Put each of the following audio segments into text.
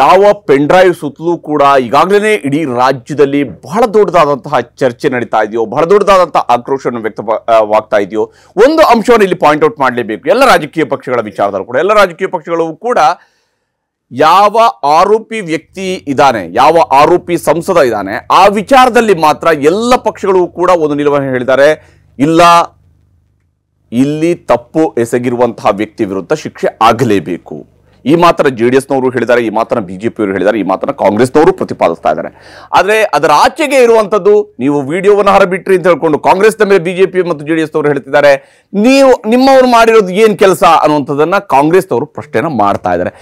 ಯಾವ pen drive ಸುತ್ತಲೂ ಕೂಡ ಈಗಾಗಲೇ ಇಡೀ ರಾಜ್ಯದಲ್ಲಿ ಬಹಳ ದೊಡ್ಡದಾದಂತಹ ಚರ್ಚೆ ನಡೀತಾ ಇದೆಯೋ ಬಹಳ ದೊಡ್ಡದಾದಂತಹ ಆಕ್ರೋಶವನ್ನು ವ್ಯಕ್ತವಾಗ್ತಾ ಇದೆಯೋ ಒಂದು ಅಂಶವನ್ನು ಇಲ್ಲಿ ಪಾಯಿಂಟ್ ಔಟ್ ಮಾಡಲೇಬೇಕು ಎಲ್ಲ ರಾಜಕೀಯ ಪಕ್ಷಗಳ ವಿಚಾರದಲ್ಲೂ ಕೂಡ ಎಲ್ಲ ರಾಜಕೀಯ ಪಕ್ಷಗಳು ಕೂಡ ಯಾವ ಆರೋಪಿ ವ್ಯಕ್ತಿ ಇದ್ದಾನೆ ಯಾವ ಆರೋಪಿ ಸಂಸದ ಇದ್ದಾನೆ ಆ ವಿಚಾರದಲ್ಲಿ ಮಾತ್ರ ಎಲ್ಲ ಪಕ್ಷಗಳು ಕೂಡ ಒಂದು ನಿಲುವನ್ನು ಹೇಳಿದ್ದಾರೆ ಇಲ್ಲ ಇಲ್ಲಿ ತಪ್ಪು ಎಸಗಿರುವಂತಹ ವ್ಯಕ್ತಿ ವಿರುದ್ಧ ಶಿಕ್ಷೆ ಆಗಲೇಬೇಕು ಈ ಮಾತ್ರ ಜೆ ಡಿ ಎಸ್ನವರು ಹೇಳಿದ್ದಾರೆ ಈ ಮಾತ್ರ ಬಿ ಜೆ ಪಿಯವರು ಹೇಳಿದ್ದಾರೆ ಈ ಮಾತ್ರ ಕಾಂಗ್ರೆಸ್ನವರು ಪ್ರತಿಪಾದಿಸ್ತಾ ಇದ್ದಾರೆ ಆದರೆ ಅದರ ಆಚೆಗೆ ಇರುವಂಥದ್ದು ನೀವು ವಿಡಿಯೋವನ್ನು ಹರಬಿಟ್ರಿ ಅಂತ ಹೇಳ್ಕೊಂಡು ಕಾಂಗ್ರೆಸ್ನ ಮೇಲೆ ಬಿಜೆಪಿ ಮತ್ತು ಜೆ ಡಿ ಎಸ್ನವರು ಹೇಳ್ತಿದ್ದಾರೆ ನೀವು ನಿಮ್ಮವರು ಮಾಡಿರೋದು ಏನು ಕೆಲಸ ಅನ್ನುವಂಥದ್ದನ್ನು ಕಾಂಗ್ರೆಸ್ನವರು ಪ್ರಶ್ನೆನ ಮಾಡ್ತಾ ಇದ್ದಾರೆ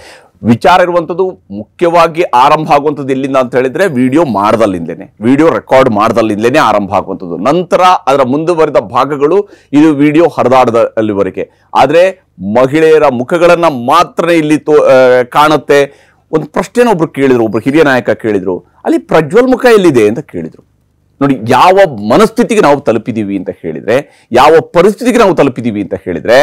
ವಿಚಾರ ಇರುವಂಥದ್ದು ಮುಖ್ಯವಾಗಿ ಆರಂಭ ಆಗುವಂಥದ್ದು ಎಲ್ಲಿಂದ ಅಂತ ಹೇಳಿದರೆ ವಿಡಿಯೋ ಮಾಡ್ದಲ್ಲಿಂದಲೇ ವಿಡಿಯೋ ರೆಕಾರ್ಡ್ ಮಾಡ್ದಲ್ಲಿಂದಲೇ ಆರಂಭ ಆಗುವಂಥದ್ದು ನಂತರ ಅದರ ಮುಂದುವರಿದ ಭಾಗಗಳು ಇದು ವಿಡಿಯೋ ಹರಿದಾಡದಲ್ಲಿವರೆಗೆ ಆದರೆ ಮಹಿಳೆಯರ ಮುಖಗಳನ್ನು ಮಾತ್ರ ಇಲ್ಲಿ ತೋ ಕಾಣುತ್ತೆ ಒಂದು ಪ್ರಶ್ನೆನ ಒಬ್ರು ಕೇಳಿದ್ರು ಒಬ್ರು ಹಿರಿಯ ನಾಯಕ ಕೇಳಿದ್ರು ಅಲ್ಲಿ ಪ್ರಜ್ವಲ್ ಮುಖ ಎಲ್ಲಿದೆ ಅಂತ ಕೇಳಿದ್ರು ನೋಡಿ ಯಾವ ಮನಸ್ಥಿತಿಗೆ ನಾವು ತಲುಪಿದೀವಿ ಅಂತ ಹೇಳಿದ್ರೆ ಯಾವ ಪರಿಸ್ಥಿತಿಗೆ ನಾವು ತಲುಪಿದೀವಿ ಅಂತ ಹೇಳಿದ್ರೆ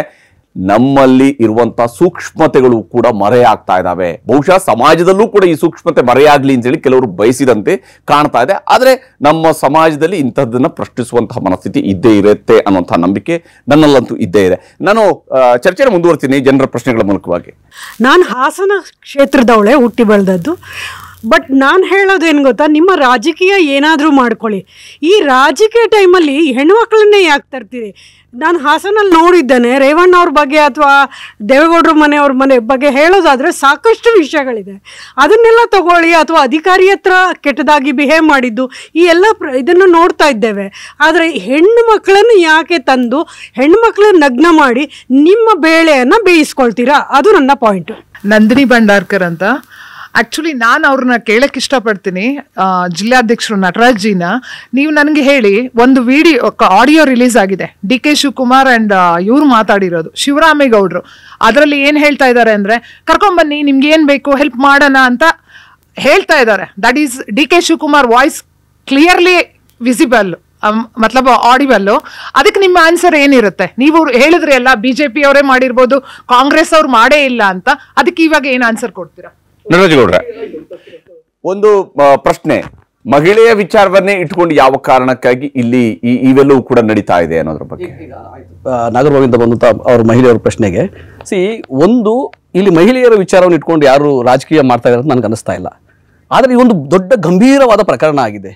ನಮ್ಮಲ್ಲಿ ಇರುವಂತಹ ಸೂಕ್ಷ್ಮತೆಗಳು ಕೂಡ ಮರೆಯಾಗ್ತಾ ಇದ್ದಾವೆ ಬಹುಶಃ ಸಮಾಜದಲ್ಲೂ ಕೂಡ ಈ ಸೂಕ್ಷ್ಮತೆ ಮರೆಯಾಗಲಿ ಹೇಳಿ ಕೆಲವರು ಬಯಸಿದಂತೆ ಕಾಣ್ತಾ ಇದೆ ಆದರೆ ನಮ್ಮ ಸಮಾಜದಲ್ಲಿ ಇಂಥದ್ದನ್ನು ಪ್ರಶ್ನಿಸುವಂತಹ ಮನಸ್ಥಿತಿ ಇದ್ದೇ ಇರುತ್ತೆ ಅನ್ನುವಂಥ ನಂಬಿಕೆ ನನ್ನಲ್ಲಂತೂ ಇದ್ದೇ ಇದೆ ನಾನು ಚರ್ಚೆನ ಮುಂದುವರ್ತೀನಿ ಜನರ ಪ್ರಶ್ನೆಗಳ ಮೂಲಕವಾಗಿ ನಾನು ಹಾಸನ ಕ್ಷೇತ್ರದವಳೆ ಹುಟ್ಟಿ ಬೆಳೆದದ್ದು ಬಟ್ ನಾನು ಹೇಳೋದೇನು ಗೊತ್ತಾ ನಿಮ್ಮ ರಾಜಕೀಯ ಏನಾದರೂ ಮಾಡ್ಕೊಳ್ಳಿ ಈ ರಾಜಕೀಯ ಟೈಮಲ್ಲಿ ಹೆಣ್ಮಕ್ಳನ್ನೇ ಯಾಕೆ ತರ್ತೀರಿ ನಾನು ಹಾಸನಲ್ಲಿ ನೋಡಿದ್ದೇನೆ ರೇವಣ್ಣ ಅವ್ರ ಬಗ್ಗೆ ಅಥವಾ ದೇವೇಗೌಡರ ಮನೆಯವ್ರ ಮನೆ ಬಗ್ಗೆ ಹೇಳೋದಾದರೆ ಸಾಕಷ್ಟು ವಿಷಯಗಳಿದೆ ಅದನ್ನೆಲ್ಲ ತಗೊಳ್ಳಿ ಅಥವಾ ಅಧಿಕಾರಿ ಹತ್ರ ಕೆಟ್ಟದಾಗಿ ಬಿಹೇವ್ ಮಾಡಿದ್ದು ಈ ಎಲ್ಲ ಪ್ರ ಇದನ್ನು ನೋಡ್ತಾ ಇದ್ದೇವೆ ಆದರೆ ಹೆಣ್ಣು ಮಕ್ಕಳನ್ನು ಯಾಕೆ ತಂದು ಮಕ್ಕಳನ್ನ ನಗ್ನ ಮಾಡಿ ನಿಮ್ಮ ಬೇಳೆಯನ್ನು ಬೇಯಿಸ್ಕೊಳ್ತೀರಾ ಅದು ನನ್ನ ಪಾಯಿಂಟು ನಂದಿನಿ ಭಂಡಾರ್ಕರ್ ಅಂತ ಆ್ಯಕ್ಚುಲಿ ನಾನು ಅವ್ರನ್ನ ಕೇಳಕ್ಕೆ ಇಷ್ಟಪಡ್ತೀನಿ ಜಿಲ್ಲಾಧ್ಯಕ್ಷರು ನಟರಾಜ್ಜಿನ ನೀವು ನನಗೆ ಹೇಳಿ ಒಂದು ವಿಡಿಯೋ ಆಡಿಯೋ ರಿಲೀಸ್ ಆಗಿದೆ ಡಿ ಕೆ ಶಿವಕುಮಾರ್ ಆ್ಯಂಡ್ ಇವ್ರು ಮಾತಾಡಿರೋದು ಶಿವರಾಮೇಗೌಡರು ಅದರಲ್ಲಿ ಏನು ಹೇಳ್ತಾ ಇದ್ದಾರೆ ಅಂದರೆ ಕರ್ಕೊಂಬನ್ನಿ ನಿಮ್ಗೆ ಏನು ಬೇಕು ಹೆಲ್ಪ್ ಮಾಡೋಣ ಅಂತ ಹೇಳ್ತಾ ಇದ್ದಾರೆ that is D K Shivakumar voice clearly visible ಮತ್ಲಬ್ ಆಡಿಬಲ್ಲು ಅದಕ್ಕೆ ನಿಮ್ಮ ಆನ್ಸರ್ ಏನಿರುತ್ತೆ ನೀವು ಹೇಳಿದ್ರೆ ಅಲ್ಲ ಬಿ ಜೆ ಪಿ ಅವರೇ ಮಾಡಿರ್ಬೋದು ಕಾಂಗ್ರೆಸ್ ಅವ್ರು ಮಾಡೇ ಇಲ್ಲ ಅಂತ ಅದಕ್ಕೆ ಇವಾಗ ಏನು ಆನ್ಸರ್ ಕೊಡ್ತೀರಾ ಗೌಡ್ರೆ ಒಂದು ಪ್ರಶ್ನೆ ಮಹಿಳೆಯ ವಿಚಾರವನ್ನೇ ಇಟ್ಕೊಂಡು ಯಾವ ಕಾರಣಕ್ಕಾಗಿ ಇಲ್ಲಿ ಇವೆಲ್ಲವೂ ಕೂಡ ನಡೀತಾ ಇದೆ ಅನ್ನೋದ್ರ ಬಗ್ಗೆ ನಾಗರಭವಿಂದ ಬಂದಂತ ಅವ್ರ ಮಹಿಳೆಯರ ಪ್ರಶ್ನೆಗೆ ಸಿ ಒಂದು ಇಲ್ಲಿ ಮಹಿಳೆಯರ ವಿಚಾರವನ್ನು ಇಟ್ಕೊಂಡು ಯಾರು ರಾಜಕೀಯ ಮಾಡ್ತಾ ಇದ್ದಾರೆ ಅಂತ ನನಗೆ ಅನಿಸ್ತಾ ಇಲ್ಲ ಆದರೆ ಈ ಒಂದು ದೊಡ್ಡ ಗಂಭೀರವಾದ ಪ್ರಕರಣ ಆಗಿದೆ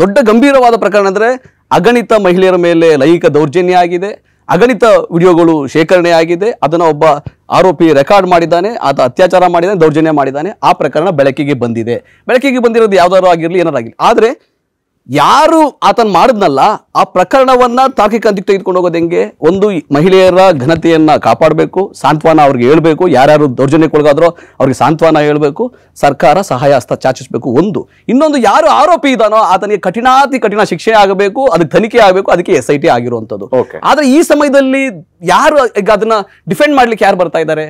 ದೊಡ್ಡ ಗಂಭೀರವಾದ ಪ್ರಕರಣ ಅಂದರೆ ಅಗಣಿತ ಮಹಿಳೆಯರ ಮೇಲೆ ಲೈಂಗಿಕ ದೌರ್ಜನ್ಯ ಆಗಿದೆ ಅಗಣಿತ ವಿಡಿಯೋಗಳು ಶೇಖರಣೆ ಆಗಿದೆ ಅದನ್ನು ಒಬ್ಬ ಆರೋಪಿ ರೆಕಾರ್ಡ್ ಮಾಡಿದ್ದಾನೆ ಆತ ಅತ್ಯಾಚಾರ ಮಾಡಿದ್ದಾನೆ ದೌರ್ಜನ್ಯ ಮಾಡಿದ್ದಾನೆ ಆ ಪ್ರಕರಣ ಬೆಳಕಿಗೆ ಬಂದಿದೆ ಬೆಳಕಿಗೆ ಬಂದಿರೋದು ಯಾವ್ದಾದ್ರು ಆಗಿರಲಿ ಏನಾರಾಗಿರಲಿ ಆದರೆ ಯಾರು ಆತನ್ ಮಾಡಿದ್ನಲ್ಲ ಆ ಪ್ರಕರಣವನ್ನ ತಾರ್ಕಿಕ ಅಂತಿಗೆ ತೆಗೆದುಕೊಂಡು ಹೋಗೋದು ಹೆಂಗೆ ಒಂದು ಮಹಿಳೆಯರ ಘನತೆಯನ್ನ ಕಾಪಾಡಬೇಕು ಸಾಂತ್ವನ ಅವ್ರಿಗೆ ಹೇಳ್ಬೇಕು ಯಾರ್ಯಾರು ದೌರ್ಜನ್ಯಕ್ಕೊಳಗಾದ್ರೋ ಅವ್ರಿಗೆ ಸಾಂತ್ವನ ಹೇಳ್ಬೇಕು ಸರ್ಕಾರ ಸಹಾಯ ಹಸ್ತ ಚಾಚಿಸಬೇಕು ಒಂದು ಇನ್ನೊಂದು ಯಾರು ಆರೋಪಿ ಇದಾನೋ ಆತನಿಗೆ ಕಠಿಣಾತಿ ಕಠಿಣ ಶಿಕ್ಷೆ ಆಗಬೇಕು ಅದಕ್ಕೆ ತನಿಖೆ ಆಗಬೇಕು ಅದಕ್ಕೆ ಎಸ್ ಐ ಟಿ ಆಗಿರುವಂತದ್ದು ಆದ್ರೆ ಈ ಸಮಯದಲ್ಲಿ ಯಾರು ಈಗ ಅದನ್ನ ಡಿಫೆಂಡ್ ಮಾಡ್ಲಿಕ್ಕೆ ಯಾರು ಬರ್ತಾ ಇದ್ದಾರೆ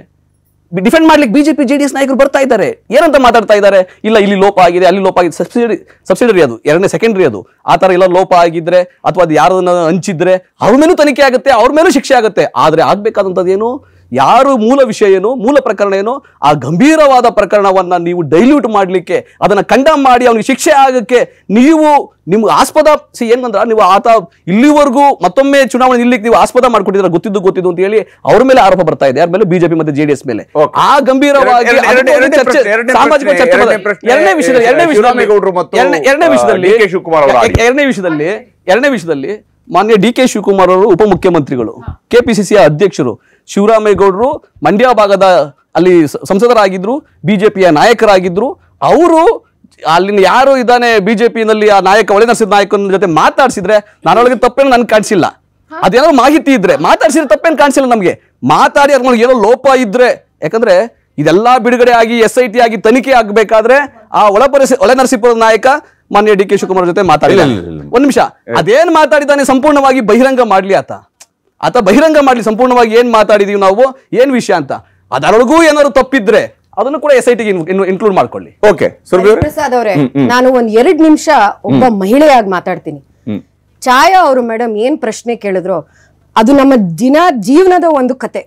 ಡಿಫೆಂಡ್ ಮಾಡ್ಲಿಕ್ಕೆ ಬಿಜೆಪಿ ಜೆಡಿಎಸ್ ನಾಯಕರು ಬರ್ತಾ ಇದ್ದಾರೆ ಏನಂತ ಮಾತಾಡ್ತಾ ಇದ್ದಾರೆ ಇಲ್ಲ ಇಲ್ಲಿ ಲೋಪ ಆಗಿದೆ ಅಲ್ಲಿ ಲೋಪ ಆಗಿದೆ ಸಬ್ಸಿಡಿ ಸಬ್ಸಿಡರಿ ಅದು ಎರಡನೇ ಸೆಕೆಂಡರಿ ಅದು ಆ ತರ ಎಲ್ಲ ಲೋಪ ಆಗಿದ್ರೆ ಅಥವಾ ಅದು ಯಾರನ್ನ ಹಂಚಿದ್ರೆ ಅವ್ರ ಮೇಲೂ ತನಿಖೆ ಆಗುತ್ತೆ ಅವ್ರ ಮೇಲೂ ಶಿಕ್ಷೆ ಆಗುತ್ತೆ ಆದರೆ ಆಗಬೇಕಾದಂಥದ್ದು ಏನು ಯಾರು ಮೂಲ ವಿಷಯ ಏನು ಮೂಲ ಪ್ರಕರಣ ಏನು ಆ ಗಂಭೀರವಾದ ಪ್ರಕರಣವನ್ನ ನೀವು ಡೈಲ್ಯೂಟ್ ಮಾಡಲಿಕ್ಕೆ ಅದನ್ನ ಕಂಡಮ್ ಮಾಡಿ ಅವನಿಗೆ ಶಿಕ್ಷೆ ಆಗಕ್ಕೆ ನೀವು ನಿಮ್ಗೆ ಆಸ್ಪದ ಸಿ ಏನಂದ್ರೆ ನೀವು ಆತ ಇಲ್ಲಿವರೆಗೂ ಮತ್ತೊಮ್ಮೆ ಚುನಾವಣೆ ನಿಲ್ಲಕ್ಕೆ ನೀವು ಆಸ್ಪದ ಮಾಡ್ಕೊಟ್ಟಿದ್ರೆ ಗೊತ್ತಿದ್ದು ಗೊತ್ತಿದ್ದು ಅಂತ ಹೇಳಿ ಅವ್ರ ಮೇಲೆ ಆರೋಪ ಬರ್ತಾ ಇದೆ ಯಾರ ಮೇಲೆ ಬಿಜೆಪಿ ಮತ್ತೆ ಜೆಡಿಎಸ್ ಮೇಲೆ ಆ ಗಂಭೀರವಾಗಿ ಸಾಮಾಜಿಕ ಚರ್ಚೆ ಎರಡನೇ ವಿಷಯದಲ್ಲಿ ಎರಡನೇ ವಿಷಯದಲ್ಲಿ ಎರಡನೇ ವಿಷಯದಲ್ಲಿ ಎರಡನೇ ವಿಷಯದಲ್ಲಿ ಎರಡನೇ ವಿಷಯದಲ್ಲಿ ಮಾನ್ಯ ಡಿ ಕೆ ಶಿವಕುಮಾರ್ ಅವರು ಉಪಮುಖ್ಯಮಂತ್ರಿಗಳು ಕೆಪಿಸಿಸಿ ಅಧ್ಯಕ್ಷರು ಶಿವರಾಮೇಗೌಡರು ಮಂಡ್ಯ ಭಾಗದ ಅಲ್ಲಿ ಸಂಸದರಾಗಿದ್ದರು ಬಿ ಜೆ ಪಿಯ ನಾಯಕರಾಗಿದ್ದರು ಅವರು ಅಲ್ಲಿನ ಯಾರು ಇದ್ದಾನೆ ಬಿ ಜೆ ಪಿನಲ್ಲಿ ಆ ನಾಯಕ ಒಳ್ಳೆ ನರಸಿದ್ಧ ನಾಯಕನ ಜೊತೆ ಮಾತಾಡಿಸಿದ್ರೆ ನಾನೊಳಗೆ ತಪ್ಪೇನು ನನ್ಗೆ ಕಾಣಿಸಿಲ್ಲ ಅದೇನೋ ಮಾಹಿತಿ ಇದ್ರೆ ಮಾತಾಡಿಸಿದ್ರೆ ತಪ್ಪೇನು ಕಾಣಿಸಿಲ್ಲ ನಮಗೆ ಮಾತಾಡಿ ಅದ್ರೊಳಗೆ ಏನೋ ಲೋಪ ಇದ್ರೆ ಯಾಕಂದ್ರೆ ಇದೆಲ್ಲ ಬಿಡುಗಡೆ ಆಗಿ ಎಸ್ ಐ ಟಿ ಆಗಿ ತನಿಖೆ ಆಗಬೇಕಾದ್ರೆ ಆ ಒಳಪರಿಸಿ ನರಸೀಪುರದ ನಾಯಕ ಮಾನ್ಯ ಡಿ ಕೆ ಶಿವಕುಮಾರ್ ಜೊತೆ ಮಾತಾಡಿಲ್ಲ ಒಂದ್ ನಿಮಿಷ ಅದೇನ್ ಮಾತಾಡಿದ್ದಾನೆ ಸಂಪೂರ್ಣವಾಗಿ ಬಹಿರಂಗ ಮಾಡ್ಲಿ ಆತ ಆತ ಬಹಿರಂಗ ಮಾಡಲಿ ಸಂಪೂರ್ಣವಾಗಿ ಏನು ಮಾತಾಡಿದೀವಿ ನಾವು ಏನು ವಿಷಯ ಅಂತ ಅದರೊಳಗೂ ಏನಾದ್ರು ತಪ್ಪಿದ್ರೆ ಅದನ್ನು ಕೂಡ ಎಸ್ ಐ ಟಿ ಇನ್ಕ್ಲೂಡ್ ಮಾಡ್ಕೊಳ್ಳಿ ಓಕೆ ಪ್ರಸಾದ್ ಅವರೇ ನಾನು ಒಂದ್ ಎರಡ್ ನಿಮಿಷ ಒಬ್ಬ ಮಹಿಳೆಯಾಗಿ ಮಾತಾಡ್ತೀನಿ ಛಾಯಾ ಅವರು ಮೇಡಮ್ ಏನ್ ಪ್ರಶ್ನೆ ಕೇಳಿದ್ರು ಅದು ನಮ್ಮ ದಿನ ಜೀವನದ ಒಂದು ಕತೆ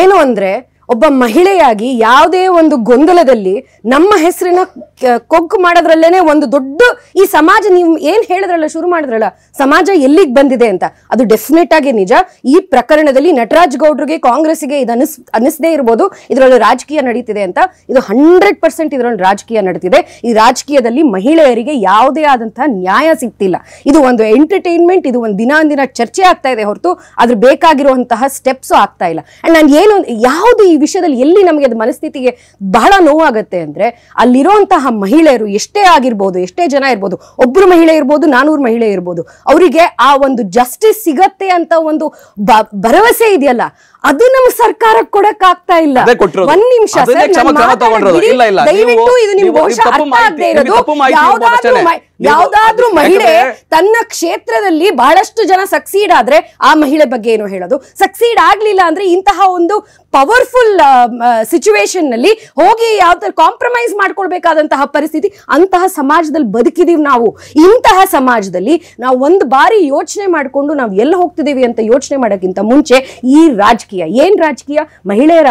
ಏನು ಅಂದ್ರೆ ಒಬ್ಬ ಮಹಿಳೆಯಾಗಿ ಯಾವುದೇ ಒಂದು ಗೊಂದಲದಲ್ಲಿ ನಮ್ಮ ಹೆಸರಿನ ಕೊಗ್ಗು ಮಾಡೋದ್ರಲ್ಲೇನೆ ಒಂದು ದೊಡ್ಡ ಈ ಸಮಾಜ ನೀವು ಏನ್ ಹೇಳಿದ್ರಲ್ಲ ಶುರು ಮಾಡಿದ್ರಲ್ಲ ಸಮಾಜ ಎಲ್ಲಿಗೆ ಬಂದಿದೆ ಅಂತ ಅದು ಡೆಫಿನೆಟ್ ಆಗಿ ನಿಜ ಈ ಪ್ರಕರಣದಲ್ಲಿ ನಟರಾಜ್ ಗೌಡ್ರಿಗೆ ಕಾಂಗ್ರೆಸ್ಗೆ ಇದು ಅನಿಸ್ ಅನಿಸದೇ ಇರ್ಬೋದು ಇದರಲ್ಲಿ ರಾಜಕೀಯ ನಡೀತಿದೆ ಅಂತ ಇದು ಹಂಡ್ರೆಡ್ ಪರ್ಸೆಂಟ್ ಇದರಲ್ಲಿ ರಾಜಕೀಯ ನಡೀತಿದೆ ಈ ರಾಜಕೀಯದಲ್ಲಿ ಮಹಿಳೆಯರಿಗೆ ಯಾವುದೇ ಆದಂತಹ ನ್ಯಾಯ ಸಿಗ್ತಿಲ್ಲ ಇದು ಒಂದು ಎಂಟರ್ಟೈನ್ಮೆಂಟ್ ಇದು ಒಂದು ದಿನಾಂದಿನ ದಿನ ಚರ್ಚೆ ಆಗ್ತಾ ಇದೆ ಹೊರತು ಅದ್ರ ಬೇಕಾಗಿರುವಂತಹ ಸ್ಟೆಪ್ಸ್ ಆಗ್ತಾ ಇಲ್ಲ ಅಂಡ್ ನಾನು ಏನು ಯಾವುದು ಈ ವಿಷಯದಲ್ಲಿ ಎಲ್ಲಿ ನಮಗೆ ಅದು ಮನಸ್ಥಿತಿಗೆ ಬಹಳ ನೋವಾಗುತ್ತೆ ಅಂದ್ರೆ ಅಲ್ಲಿರುವಂತಹ ಮಹಿಳೆಯರು ಎಷ್ಟೇ ಆಗಿರ್ಬೋದು ಎಷ್ಟೇ ಜನ ಇರ್ಬೋದು ಒಬ್ಬರು ಮಹಿಳೆ ಇರ್ಬೋದು ನಾನೂರು ಮಹಿಳೆ ಇರ್ಬೋದು ಅವರಿಗೆ ಆ ಒಂದು ಜಸ್ಟಿಸ್ ಸಿಗತ್ತೆ ಅಂತ ಒಂದು ಭರವಸೆ ಇದೆಯಲ್ಲ ಅದು ನಮ್ಮ ಸರ್ಕಾರ ಕೊಡಕ್ ಆಗ್ತಾ ಇಲ್ಲ ಒಂದ್ ನಿಮಿಷ ದಯವಿಟ್ಟು ಇದು ನಿಮ್ಗೆ ಯಾವ್ದಾದ್ರೂ ಮಹಿಳೆ ತನ್ನ ಕ್ಷೇತ್ರದಲ್ಲಿ ಬಹಳಷ್ಟು ಜನ ಸಕ್ಸೀಡ್ ಆದ್ರೆ ಆ ಮಹಿಳೆ ಬಗ್ಗೆ ಏನು ಹೇಳೋದು ಸಕ್ಸೀಡ್ ಆಗ್ಲಿಲ್ಲ ಅಂದ್ರೆ ಇಂತಹ ಒಂದು ಪವರ್ಫುಲ್ ಸಿಚುವೇಶನ್ ನಲ್ಲಿ ಹೋಗಿ ಯಾವ ಕಾಂಪ್ರಮೈಸ್ ಮಾಡ್ಕೊಳ್ಬೇಕಾದಂತಹ ಪರಿಸ್ಥಿತಿ ಅಂತಹ ಸಮಾಜದಲ್ಲಿ ಬದುಕಿದೀವಿ ನಾವು ಇಂತಹ ಸಮಾಜದಲ್ಲಿ ನಾವು ಒಂದು ಬಾರಿ ಯೋಚನೆ ಮಾಡಿಕೊಂಡು ನಾವು ಎಲ್ಲಿ ಹೋಗ್ತಿದ್ದೀವಿ ಅಂತ ಯೋಚನೆ ಮಾಡೋಕ್ಕಿಂತ ಮುಂಚೆ ಈ ರಾಜಕೀಯ ಏನ್ ರಾಜಕೀಯ ಮಹಿಳೆಯರ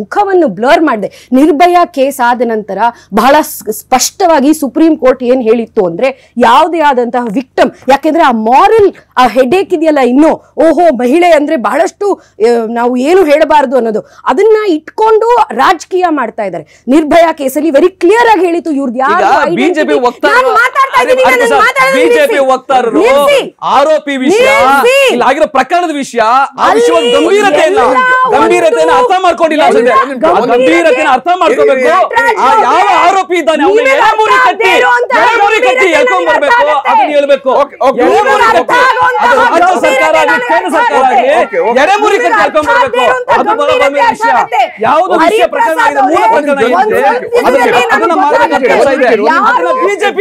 ಮುಖವನ್ನು ಬ್ಲರ್ ಮಾಡಿದೆ ನಿರ್ಭಯ ಕೇಸ್ ಆದ ನಂತರ ಬಹಳ ಸ್ಪಷ್ಟವಾಗಿ ಸುಪ್ರೀಂ ಕೋರ್ಟ್ ಏನ್ ಹೇಳಿತ್ತು ಅಂದ್ರೆ ಅಂದ್ರೆ ಯಾವುದೇ ಆದಂತಹ ವಿಕ್ಟಮ್ ಯಾಕೆಂದ್ರೆ ಆ ಮಾರಲ್ ಆ ಹೆಡೇಕ್ ಇದೆಯಲ್ಲ ಇನ್ನು ಓಹೋ ಮಹಿಳೆ ಅಂದ್ರೆ ಬಹಳಷ್ಟು ನಾವು ಏನು ಹೇಳಬಾರದು ಅನ್ನೋದು ಅದನ್ನ ಇಟ್ಕೊಂಡು ರಾಜಕೀಯ ಮಾಡ್ತಾ ಇದ್ದಾರೆ ನಿರ್ಭಯ ಕೇಸಲ್ಲಿ ವೆರಿ ಕ್ಲಿಯರ್ ಆಗಿ ಹೇಳಿತು ಇವ್ರದ್ದು ಯಾರು ಆರೋಪಿ ವಿಷಯ ಆಗಿರೋ ಪ್ರಕರಣದ ವಿಷಯ ಗಂಭೀರತೆ ಇಲ್ಲ ಅರ್ಥ ಮಾಡ್ಕೊಂಡಿಲ್ಲ ಅರ್ಥ ಮಾಡ್ಕೋಬೇಕು ಯಾವ ಆರೋಪಿ ಇದ್ದಾನೆ ಕಟ್ಟಿ ಬಿಜೆಪಿ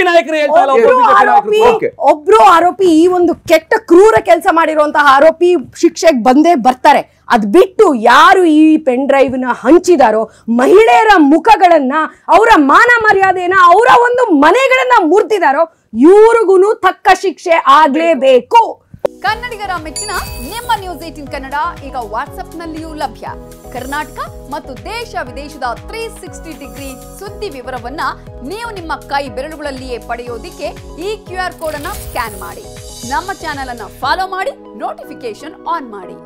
ನಾಯಕರು ಒಬ್ರು ಆರೋಪಿ ಈ ಒಂದು ಕೆಟ್ಟ ಕ್ರೂರ ಕೆಲಸ ಮಾಡಿರುವಂತಹ ಆರೋಪಿ ಶಿಕ್ಷೆಗೆ ಬಂದೇ ಬರ್ತಾರೆ ಅದು ಬಿಟ್ಟು ಯಾರು ಈ ಪೆನ್ ಡ್ರೈವ್ನ ಹಂಚಿದಾರೋ ಮಹಿಳೆಯರ ಮುಖಗಳನ್ನ ಅವರ ಮಾನ ಮರ್ಯಾದೆಯನ್ನ ಅವರ ಒಂದು ಮನೆಗಳನ್ನ ಮುರ್ತಿದಾರೋ ಇವ್ರಿಗೂ ತಕ್ಕ ಶಿಕ್ಷೆ ಆಗಲೇಬೇಕು ಕನ್ನಡಿಗರ ಮೆಚ್ಚಿನ ನಿಮ್ಮ ನ್ಯೂಸ್ ಏಟಿನ್ ಕನ್ನಡ ಈಗ ವಾಟ್ಸ್ಆಪ್ನಲ್ಲಿಯೂ ಲಭ್ಯ ಕರ್ನಾಟಕ ಮತ್ತು ದೇಶ ವಿದೇಶದ ತ್ರೀ ಸಿಕ್ಸ್ಟಿ ಡಿಗ್ರಿ ಸುದ್ದಿ ವಿವರವನ್ನ ನೀವು ನಿಮ್ಮ ಕೈ ಬೆರಳುಗಳಲ್ಲಿಯೇ ಪಡೆಯೋದಿಕ್ಕೆ ಈ ಕ್ಯೂ ಆರ್ ಕೋಡ್ ಅನ್ನ ಸ್ಕ್ಯಾನ್ ಮಾಡಿ ನಮ್ಮ ಚಾನೆಲ್ ಅನ್ನ ಫಾಲೋ ಮಾಡಿ ನೋಟಿಫಿಕೇಶನ್ ಆನ್ ಮಾಡಿ